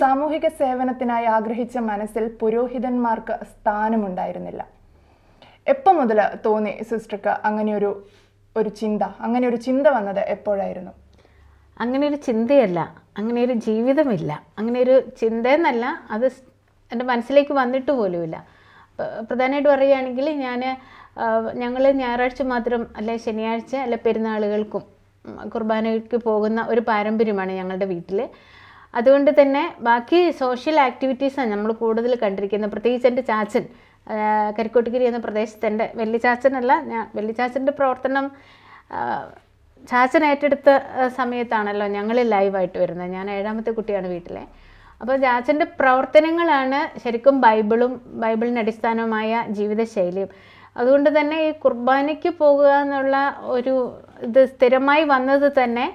സാമൂഹിക സേവനത്തിനായി ആഗ്രഹിച്ച മനസ്സിൽ പുരോഹിതന്മാർക്ക് സ്ഥാനമുണ്ടായിരുന്നില്ല എപ്പോ മുതൽ തോന്നി സിസ്റ്റർക്ക് അങ്ങനെയൊരു ഒരു ചിന്ത അങ്ങനെ ഒരു ചിന്ത വന്നത് എപ്പോഴായിരുന്നു അങ്ങനെ ഒരു ചിന്തയല്ല അങ്ങനെ ഒരു ജീവിതമില്ല അങ്ങനെ ഒരു ചിന്തയെന്നല്ല അത് എൻ്റെ മനസ്സിലേക്ക് വന്നിട്ട് പോലുമില്ല പ്രധാനമായിട്ട് പറയുകയാണെങ്കിൽ ഞാൻ ഞങ്ങൾ ഞായറാഴ്ച മാത്രം അല്ലെ ശനിയാഴ്ച അല്ലെ പെരുന്നാളുകൾക്കും കുർബാനയ്ക്ക് പോകുന്ന ഒരു പാരമ്പര്യമാണ് ഞങ്ങളുടെ വീട്ടിൽ അതുകൊണ്ട് തന്നെ ബാക്കി സോഷ്യൽ ആക്ടിവിറ്റീസാണ് നമ്മൾ കൂടുതൽ കണ്ടിരിക്കുന്നത് പ്രത്യേകിച്ച് എൻ്റെ ചാച്ചൻ കരിക്കോട്ടുകിരി എന്ന പ്രദേശത്ത് എൻ്റെ വെള്ളിച്ചാച്ചനല്ല ഞാൻ വെള്ളിച്ചാച്ചൻ്റെ പ്രവർത്തനം ചാച്ചൻ ഏറ്റെടുത്ത സമയത്താണല്ലോ ഞങ്ങൾ ലൈവായിട്ട് വരുന്നത് ഞാൻ ഏഴാമത്തെ കുട്ടിയാണ് വീട്ടിലെ അപ്പോൾ ചാച്ചൻ്റെ പ്രവർത്തനങ്ങളാണ് ശരിക്കും ബൈബിളും ബൈബിളിന് അടിസ്ഥാനമായ ജീവിതശൈലിയും അതുകൊണ്ട് തന്നെ ഈ കുർബാനയ്ക്ക് പോകുക എന്നുള്ള ഒരു ഇത് സ്ഥിരമായി വന്നത് തന്നെ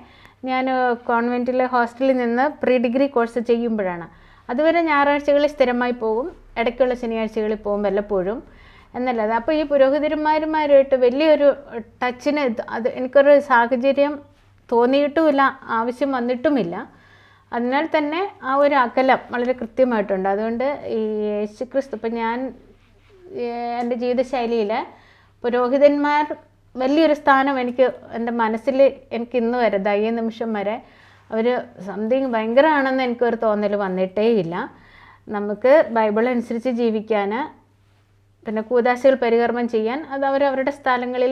ഞാൻ കോൺവെൻറ്റിലെ ഹോസ്റ്റലിൽ നിന്ന് പ്രീ ഡിഗ്രി കോഴ്സ് ചെയ്യുമ്പോഴാണ് അതുവരെ ഞായറാഴ്ചകളിൽ സ്ഥിരമായി പോകും ഇടയ്ക്കുള്ള ശനിയാഴ്ചകളിൽ പോകും വല്ലപ്പോഴും എന്നല്ലാതെ അപ്പോൾ ഈ പുരോഹിതന്മാരുമാരുമായിട്ട് വലിയൊരു ടച്ചിന് അത് എനിക്കൊരു സാഹചര്യം തോന്നിയിട്ടുമില്ല ആവശ്യം വന്നിട്ടുമില്ല അതിനാൽ തന്നെ ആ ഒരു അകലം വളരെ കൃത്യമായിട്ടുണ്ട് അതുകൊണ്ട് ഈ യേശുക്രിസ്തു ഇപ്പം ഞാൻ എൻ്റെ ജീവിതശൈലിയിൽ പുരോഹിതന്മാർ വലിയൊരു സ്ഥാനം എനിക്ക് എൻ്റെ മനസ്സിൽ എനിക്ക് ഇന്ന് വരെ ദയ നിമിഷം വരെ അവർ സംതിങ് ഭയങ്കരമാണെന്ന് എനിക്കൊരു തോന്നൽ വന്നിട്ടേ ഇല്ല നമുക്ക് ബൈബിൾ അനുസരിച്ച് ജീവിക്കാൻ പിന്നെ കൂതാശകൾ പരികർമ്മം ചെയ്യാൻ അത് അവർ അവരുടെ സ്ഥലങ്ങളിൽ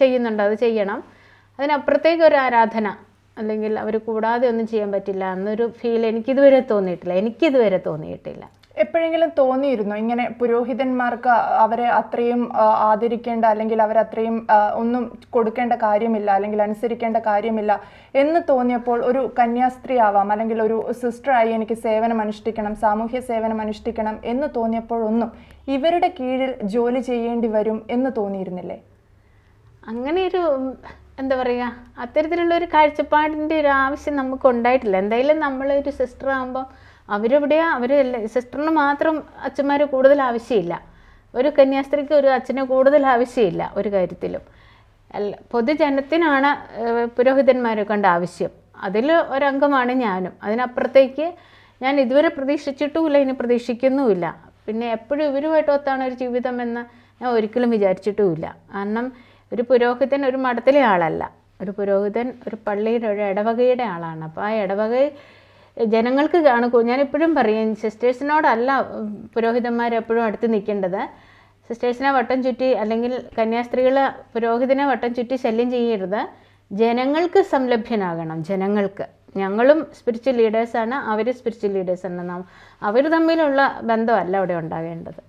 ചെയ്യുന്നുണ്ട് അത് ചെയ്യണം അതിനപ്പുറത്തേക്ക് ഒരു ആരാധന അല്ലെങ്കിൽ അവർ കൂടാതെ ഒന്നും ചെയ്യാൻ പറ്റില്ല എന്നൊരു ഫീൽ എനിക്കിതുവരെ തോന്നിയിട്ടില്ല എനിക്കിതുവരെ തോന്നിയിട്ടില്ല എപ്പോഴെങ്കിലും തോന്നിയിരുന്നോ ഇങ്ങനെ പുരോഹിതന്മാർക്ക് അവരെ അത്രയും ആദരിക്കേണ്ട അല്ലെങ്കിൽ അവരത്രയും ഒന്നും കൊടുക്കേണ്ട കാര്യമില്ല അല്ലെങ്കിൽ അനുസരിക്കേണ്ട കാര്യമില്ല എന്ന് തോന്നിയപ്പോൾ ഒരു കന്യാസ്ത്രീ ആവാം അല്ലെങ്കിൽ ഒരു സിസ്റ്ററായി എനിക്ക് സേവനം അനുഷ്ഠിക്കണം സാമൂഹ്യ സേവനം അനുഷ്ഠിക്കണം എന്ന് തോന്നിയപ്പോഴൊന്നും ഇവരുടെ കീഴിൽ ജോലി ചെയ്യേണ്ടി വരും എന്ന് തോന്നിയിരുന്നില്ലേ അങ്ങനെ ഒരു എന്താ പറയുക അത്തരത്തിലുള്ള ഒരു കാഴ്ചപ്പാടിൻ്റെ ഒരു ആവശ്യം നമുക്ക് ഉണ്ടായിട്ടില്ല എന്തായാലും നമ്മളൊരു സിസ്റ്റർ ആകുമ്പോൾ അവരെവിടെയാ അവർ സിസ്റ്ററിന് മാത്രം അച്ഛന്മാർ കൂടുതൽ ആവശ്യമില്ല ഒരു കന്യാസ്ത്രീക്ക് ഒരു അച്ഛന് കൂടുതൽ ആവശ്യമില്ല ഒരു കാര്യത്തിലും അല്ല പൊതുജനത്തിനാണ് പുരോഹിതന്മാരെ കണ്ട ആവശ്യം അതിൽ ഒരംഗമാണ് ഞാനും അതിനപ്പുറത്തേക്ക് ഞാൻ ഇതുവരെ പ്രതീക്ഷിച്ചിട്ടുമില്ല ഇനി പ്രതീക്ഷിക്കുന്നുമില്ല പിന്നെ എപ്പോഴും ഇവരുമായിട്ട് ഒത്താണ് ഒരു ജീവിതം എന്ന് ഞാൻ ഒരിക്കലും വിചാരിച്ചിട്ടുമില്ല കാരണം ഒരു പുരോഹിതൻ ഒരു മഠത്തിലെ ആളല്ല ഒരു പുരോഹിതൻ ഒരു പള്ളിയുടെ ഒരു ഇടവകയുടെ ആളാണ് അപ്പോൾ ആ ഇടവകയിൽ ജനങ്ങൾക്ക് ആണ് ഞാൻ എപ്പോഴും പറയും സിസ്റ്റേഴ്സിനോടല്ല പുരോഹിതന്മാർ എപ്പോഴും അടുത്ത് നിൽക്കേണ്ടത് സിസ്റ്റേഴ്സിനെ വട്ടം ചുറ്റി അല്ലെങ്കിൽ കന്യാസ്ത്രീകൾ പുരോഹിതനെ വട്ടം ചുറ്റി ശല്യം ചെയ്യരുത് ജനങ്ങൾക്ക് സംലഭ്യനാകണം ജനങ്ങൾക്ക് ഞങ്ങളും സ്പിരിച്വൽ ലീഡേഴ്സാണ് അവർ സ്പിരിച്വൽ ലീഡേഴ്സ് നാം അവർ തമ്മിലുള്ള ബന്ധമല്ല അവിടെ ഉണ്ടാകേണ്ടത്